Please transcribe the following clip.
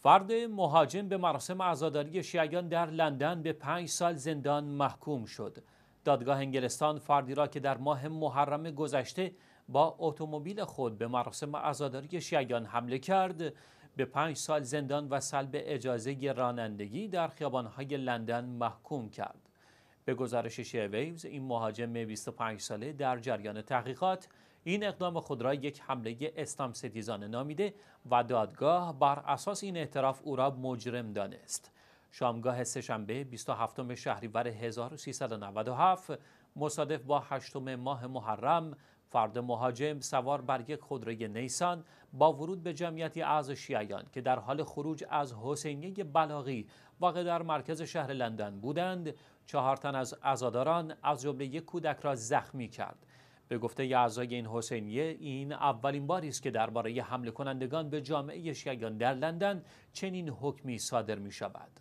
فرد مهاجم به مراسم عزاداری شیعیان در لندن به پنج سال زندان محکوم شد. دادگاه انگلستان فردی را که در ماه محرم گذشته با اتومبیل خود به مراسم عزاداری شیعیان حمله کرد به پنج سال زندان و سلب اجازه رانندگی در خیابانهای لندن محکوم کرد. به گزارش شیعه ویوز این مهاجم 25 ساله در جریان تحقیقات این اقدام خود را یک حمله استام ستیزانه نامیده و دادگاه بر اساس این اعتراف او را مجرم دانست. شامگاه سهشنبه 27 شهریور 1397 مصادف با هشتم ماه محرم فرد مهاجم سوار بر یک خودروی نیسان با ورود به جمعیتی از شیعیان که در حال خروج از حسینیه بلاغی واقع در مرکز شهر لندن بودند چهارتن از عزاداران از جمله یک کودک را زخمی کرد به گفته اعضای این حسینیه این اولین باری است که درباره حمله کنندگان به جامعه شیعیان در لندن چنین حکمی صادر می شود.